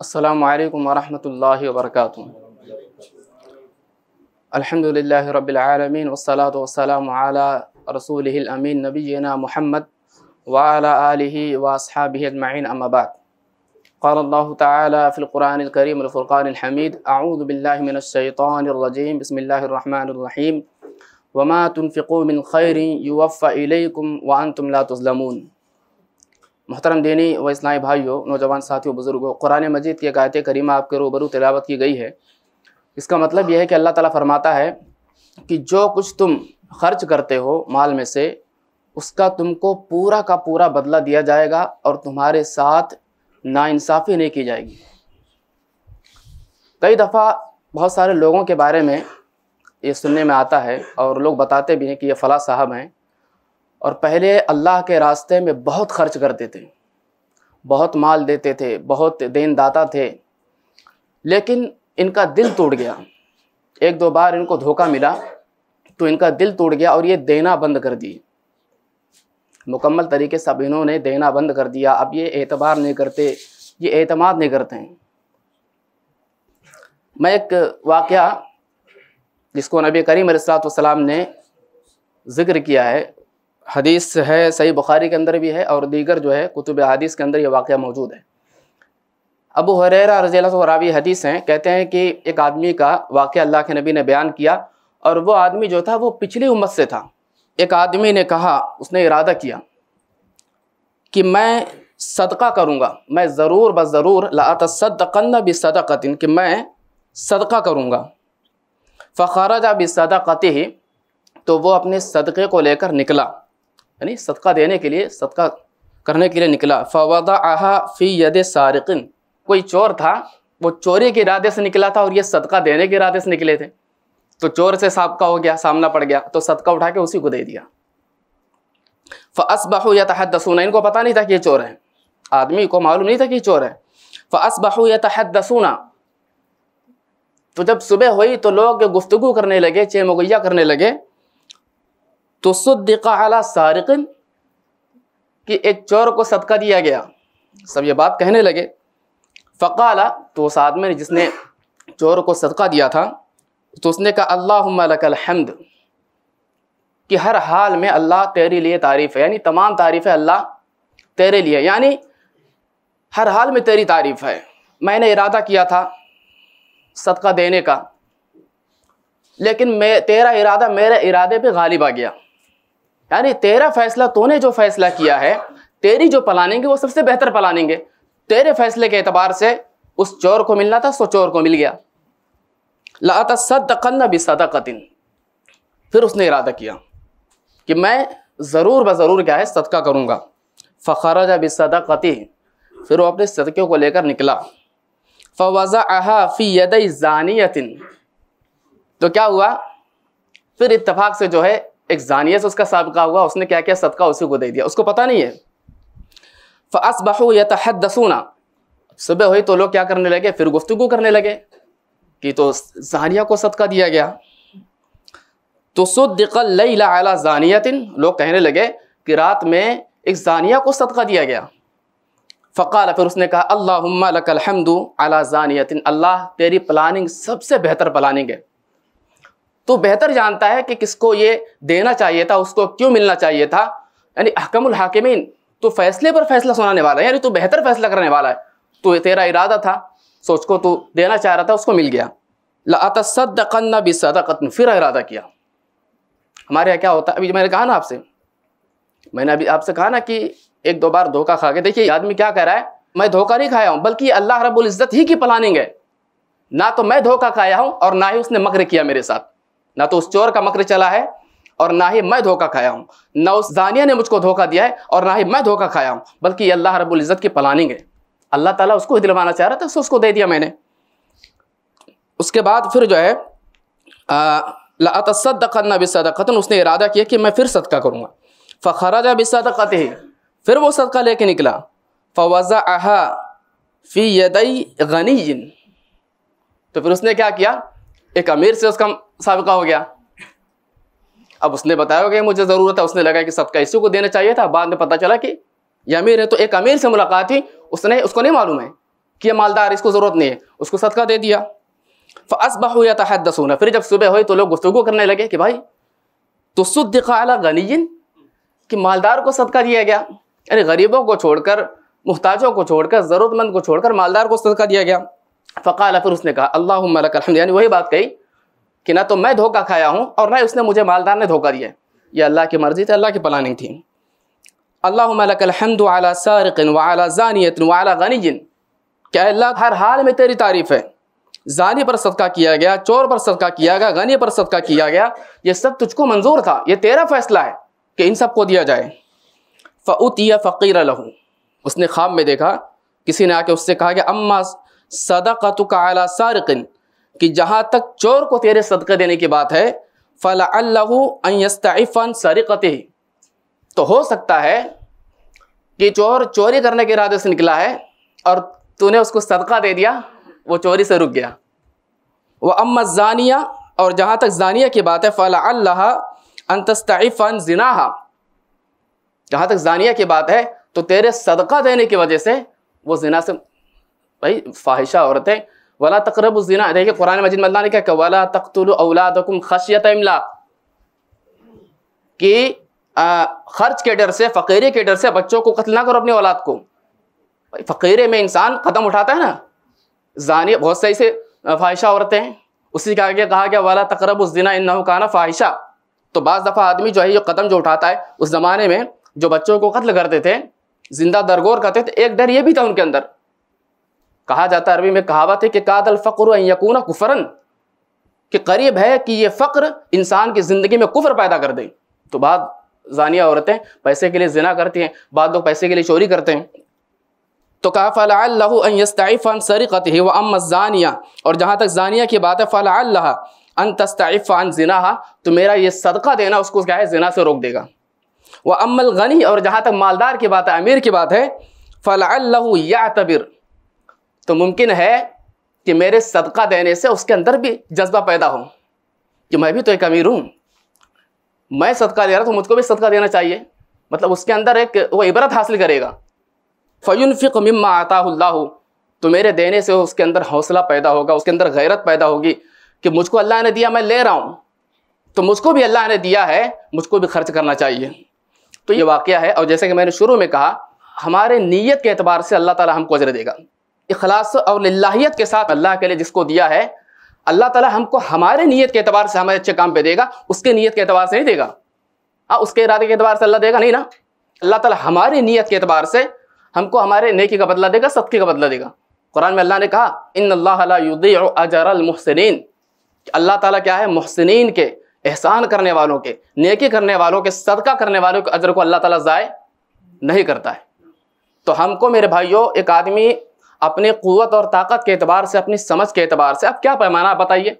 السلام عليكم ورحمة الله وبركاته الحمد لله رب العالمين والصلاة والسلام على رسوله الأمين نبينا محمد وعلى آله وأصحابه أجمعين أما بعد قال الله تعالى في القرآن الكريم الفرقان الحميد أعوذ بالله من الشيطان الرجيم بسم الله الرحمن الرحيم وما تنفقوا من خير يوفى إليكم وأنتم لا تظلمون मोहतरम दीनी व इस्लामी भाइयों नौजवान साथियों बुज़ुर्गों कुरान मजीद की एक आयत करीमा आपके रूबरू तिलावत की गई है इसका मतलब यह है कि अल्लाह ताला फरमाता है कि जो कुछ तुम खर्च करते हो माल में से उसका तुमको पूरा का पूरा बदला दिया जाएगा और तुम्हारे साथ नाइंसाफ़ी नहीं की जाएगी कई दफ़ा बहुत सारे लोगों के बारे में ये सुनने में आता है और लोग बताते भी हैं कि ये फ़लाँ साहब हैं और पहले अल्लाह के रास्ते में बहुत खर्च करते थे बहुत माल देते थे बहुत देनदाता थे लेकिन इनका दिल टूट गया एक दो बार इनको धोखा मिला तो इनका दिल टूट गया और ये देना बंद कर दिए मुकम्मल तरीके से अब इन्होंने देना बंद कर दिया अब ये एतबार नहीं करते ये एतमाद नहीं करते हैं मैं एक वाक़ जिसको नबी करीम सलाम ने ज़िक्र किया है हदीस है सही बुखारी के अंदर भी है और दीगर जो है कुतुब हदीस के अंदर ये वाक़ मौजूद है अबू हरेरा रजील रावी हदीस हैं कहते हैं कि एक आदमी का वाक़ अल्लाह के नबी ने बयान किया और वो आदमी जो था वो पिछली उम्मत से था एक आदमी ने कहा उसने इरादा किया कि मैं सदका करूँगा मैं ज़रूर बज़रूर ज़रूर लातसदन्न भी सदाकतिन कि मैं सदका करूँगा फ़ारा जा भी सदाकती ही तो वो अपने सदक़े को लेकर निकला यानी सदका देने के लिए सदका करने के लिए निकला फवादा आहा फ़ी यद सारकिन कोई चोर था वो चोरी के इरादे से निकला था और ये सदका देने के इरादे से निकले थे तो चोर से सबका हो गया सामना पड़ गया तो सदका उठा के उसी को दे दिया फ़सबहू या दसूना इनको पता नहीं था कि ये चोर है आदमी को मालूम नहीं था कि ये चोर है फ़सबहू या दसूना तो जब सुबह हुई तो लोग गुफ्तु करने लगे चेमगैया करने लगे तो अला सारकन कि एक चोर को सदका दिया गया सब ये बात कहने लगे फ़काला तो उस आदमी ने जिसने चोर को सदका दिया था तो उसने कहा अल्लाह कि हर हाल में अल्लाह तेरे लिए तारीफ़ है यानी तमाम तारीफ़ें अल्लाह तेरे लिए यानी हर हाल में तेरी तारीफ़ है मैंने इरादा किया था सदका देने का लेकिन मैं तेरा इरादा मेरे इरादे पे गालिब आ गया यानी तेरा फैसला तूने जो फैसला किया है तेरी जो पलानेंगे वो सबसे बेहतर पलानेंगे तेरे फैसले के एतबार से उस चोर को मिलना था सो चोर को मिल गया लाता सदकन बि सदकतिन फिर उसने इरादा किया कि मैं ज़रूर ब ज़रूर क्या है सदका करूँगा फ़खरज बि कति फिर वो अपने सदक़े को लेकर निकला फवाजा आहा फ़ी यदई जानियतिन तो क्या हुआ फिर इतफाक़ से जो है जानिया से उसका सबका हुआ उसने क्या किया सदका उसी को दे दिया उसको पता नहीं है फ़सबहू या तहदसूना सुबह हुई तो लोग क्या करने लगे फिर गुफ्तु करने लगे कि तो जानिया को सदका दिया गया तो सुदिकल लई ला जानियतिन लोग कहने लगे कि रात में एक जानिया को सदका दिया गया फ़काल फिर उसने कहा लकल लकलहमदू अला जानियतिन अल्लाह तेरी प्लानिंग सबसे बेहतर प्लानिंग है तो बेहतर जानता है कि किसको ये देना चाहिए था उसको क्यों मिलना चाहिए था यानी अहकमुल हाकिमीन तो फैसले पर फैसला सुनाने वाला है यानी तो बेहतर फैसला करने वाला है तो तेरा इरादा था सोच को तू देना चाह रहा था उसको मिल गया लातसदन्न बिसदकन फिर इरादा किया हमारे यहाँ क्या होता है अभी मैंने कहा ना आपसे मैंने अभी आपसे कहा ना कि एक दो बार धोखा खा के देखिए आदमी क्या कह रहा है मैं धोखा नहीं खाया हूँ बल्कि अल्लाह रबुल्जत ही की प्लानिंग है ना तो मैं धोखा खाया हूँ और ना ही उसने मकर किया मेरे साथ ना तो उस चोर का मकर चला है और ना ही मैं धोखा खाया हूँ ना उस दानिया ने मुझको धोखा दिया है और ना ही मैं धोखा खाया हूँ बल्कि ये अल्लाह रब्बुल इज़्ज़त की प्लानिंग है अल्लाह ताला उसको ही दिलवाना चाह रहा था उसको दे दिया मैंने उसके बाद फिर जो है लातसदना बिसदन उसने इरादा किया कि मैं फिर सदका करूँगा फ़खराजा बिसदक़त ही फिर वो सदका लेके निकला फवाजा आहा फ़ी यदई गनी तो फिर उसने क्या किया एक अमीर से उसका सबका हो गया अब उसने बताया कि मुझे ज़रूरत है उसने लगा कि सबका इसी को देना चाहिए था बाद में पता चला कि ये अमीर है तो एक अमीर से मुलाकात थी उसने उसको नहीं मालूम है कि ये मालदार इसको ज़रूरत नहीं है उसको सदका दे दिया था हद दसूना फिर जब सुबह हुई तो लोग गुफ्तु करने लगे कि भाई तो सुदिकाला गनीन कि मालदार को सदका दिया गया यानी गरीबों को छोड़कर मुहताजों को छोड़कर ज़रूरतमंद को छोड़कर मालदार को सदका दिया गया फ़काल फिर उसने कहा अल्लाह यानी वही बात कही कि ना तो मैं धोखा खाया हूँ और ना उसने मुझे मालदार ने धोखा दिया ये अल्लाह की मर्ज़ी थी अल्लाह की प्लानिंग थी अल्लाहमद वाला सारकिन क्या अल्लाह हर हाल में तेरी तारीफ़ है जानी पर सदका किया गया चोर पर सदका किया गया गनी पर सदका किया गया ये सब तुझको मंजूर था ये तेरा फैसला है कि इन सब को दिया जाए फ़तिया फ़कीर लहू उसने ख्वाब में देखा किसी ने आके उससे कहा कि अम्मा सदा का आला सारकिन कि जहां तक चोर को तेरे सदका देने की बात है फ़ला अल्लाफ़न सरिकत तो हो सकता है कि चोर चोरी करने के इरादे से निकला है और तूने उसको सदका दे दिया वो चोरी से रुक गया वह अम्मा जानिया और जहाँ तक जानिया की बात है फ़ला अल्लाह जिनाहा जहाँ तक जानिया की बात है तो तेरे सदका देने की वजह से वो जिना से भाई फाहिशा औरतें वाला उस तकरबना देखिए कुरान मजिद मल्ला ने क्या वाला तख्तुल औलादकुम खशियत इमला कि खर्च के डर से फ़कीरे के डर से बच्चों को कत्ल ना करो अपनी औलाद को भाई फ़कीरे में इंसान क़दम उठाता है ना जानी बहुत सही से ऐसे फाहिशा औरतें हैं उसी के आगे कहा गया वाला तकरब उस दिना इन ना फाहिशा तो बज़ दफ़ा आदमी जो है ये कदम जो उठाता है उस ज़माने में जो बच्चों को कत्ल करते थे ज़िंदा दरगोर करते थे एक डर ये भी था उनके अंदर कहा जाता है अरबी में कहावत है कि कादल फ़क्र यकून कुफरन के करीब है कि ये फ़क्र इंसान की ज़िंदगी में कुफर पैदा कर दे तो बाद जानिया औरतें पैसे के लिए जिना करती हैं बाद लोग पैसे के लिए चोरी करते हैं तो कहा फ़लाफ़ान सरीक़त ही व अम जानिया और जहाँ तक जानिया की बात है फ़लाह अन तस्ताफ़ान जिना तो मेरा ये सदका देना उसको क्या है जिना से रोक देगा वह अमल गनी और जहाँ तक मालदार की बात है अमीर की बात है फ़लाह या तबिर तो मुमकिन है कि मेरे सदका देने से उसके अंदर भी जज्बा पैदा हो कि मैं भी तो एक अमीर हूँ मैं सदका दे रहा तो मुझको भी सदका देना चाहिए मतलब उसके अंदर एक वो इबरत हासिल करेगा फ़युन फ़िक मम्मा आता तो मेरे देने से उसके अंदर हौसला पैदा होगा उसके अंदर गैरत पैदा होगी कि मुझको अल्लाह ने दिया मैं ले रहा हूँ तो मुझको भी अल्लाह ने दिया है मुझको भी खर्च करना चाहिए तो ये वाक़ है और जैसे कि मैंने शुरू में कहा हमारे नीयत के अतबार से अल्लाह ताला हमको अजर देगा इखलास और लाहियत के साथ अल्लाह के लिए जिसको दिया है अल्लाह ताला हमको हमारे नीयत के अतबार से हमारे अच्छे काम पे देगा उसके नीयत के अतबार से नहीं देगा हाँ उसके इरादे के अतबार से अल्लाह देगा नहीं ना अल्लाह ताला हमारी नीयत के अतबार से हमको हमारे नेकी का बदला देगा सदक़े का बदला देगा कुरान में अल्लाह ने कहा इन अल्लाहसरीन अल्लाह ताला क्या है महसिन के एहसान करने वालों के नेकी करने वालों के सदका करने वालों के अजर को अल्लाह ताला ज़ाय नहीं करता है तो हमको मेरे भाइयों एक आदमी अपने क़वत और ताकत के अतबार से अपनी समझ के अतबार से आप क्या पैमाना आप बताइए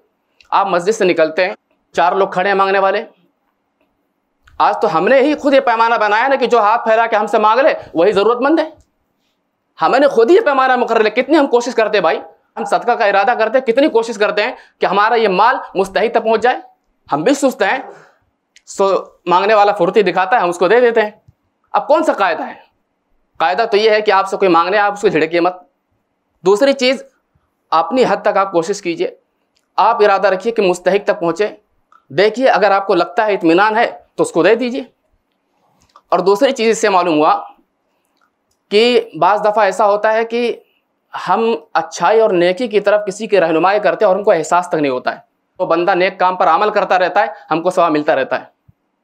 आप मस्जिद से निकलते हैं चार लोग खड़े हैं मांगने वाले आज तो हमने ही खुद ये पैमाना बनाया ना कि जो हाथ फैला के हमसे मांग ले वही ज़रूरतमंद है हमने खुद ही पैमाना मुकर कितनी हम कोशिश करते हैं भाई हम सदका का इरादा करते हैं कितनी कोशिश करते हैं कि हमारा ये माल मुस्तहिक तक पहुँच जाए हम भी सुस्त हैं सो मांगने वाला फुर्ती दिखाता है हम उसको दे देते हैं अब कौन सा कायदा है कायदा तो ये है कि आपसे कोई मांगने आप उसको झिड़के मत दूसरी चीज़ अपनी हद तक आप कोशिश कीजिए आप इरादा रखिए कि मुस्तक तक पहुँचे देखिए अगर आपको लगता है इतमान है तो उसको दे दीजिए और दूसरी चीज़ इससे मालूम हुआ कि बज़ दफ़ा ऐसा होता है कि हम अच्छाई और नेकी की तरफ किसी की रहनुमाई करते हैं और उनको एहसास तक नहीं होता है तो बंदा नेक काम पर अमल करता रहता है हमको सवा मिलता रहता है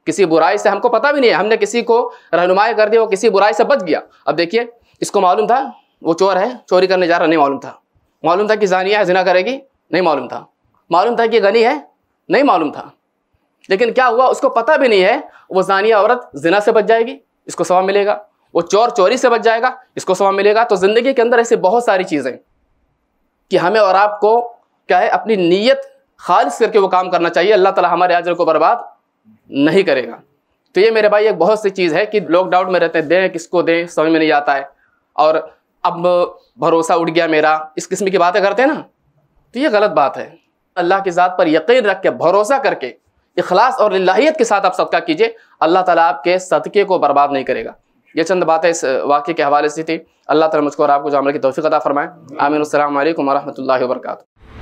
किसी बुराई से हमको पता भी नहीं है हमने किसी को रहनुमाई कर दी वो किसी बुराई से बच गया अब देखिए इसको मालूम था वो चोर है चोरी करने जा रहा नहीं मालूम था मालूम था कि जानिया है जिना करेगी नहीं मालूम था मालूम था कि गनी है नहीं मालूम था लेकिन क्या हुआ उसको पता भी नहीं है वो जानिया औरत जिना से बच जाएगी इसको सवाब मिलेगा वो चोर चोरी से बच जाएगा इसको सवाब मिलेगा तो ज़िंदगी के अंदर ऐसी बहुत सारी चीज़ें कि हमें और आपको क्या है अपनी नीयत खालिश करके वो काम करना चाहिए अल्लाह ताला हमारे आजर को बर्बाद नहीं करेगा तो ये मेरे भाई एक बहुत सी चीज़ है कि लॉकडाउन में रहते हैं दें किसको दें समझ में नहीं आता है और अब भरोसा उठ गया मेरा इस किस्म की बातें करते हैं ना तो ये गलत बात है अल्लाह की ज़ात पर यकीन रख के भरोसा करके इखलास और लाहीत के साथ आप सदका कीजिए अल्लाह ताला आपके सदक़े को बर्बाद नहीं करेगा ये चंद बातें इस वाक्य के हवाले से थी अल्लाह ताला मुझको और आपको जामल की तोफ़ी अदा फरमाएँ आमिन अल्लाम वरहमल वर्का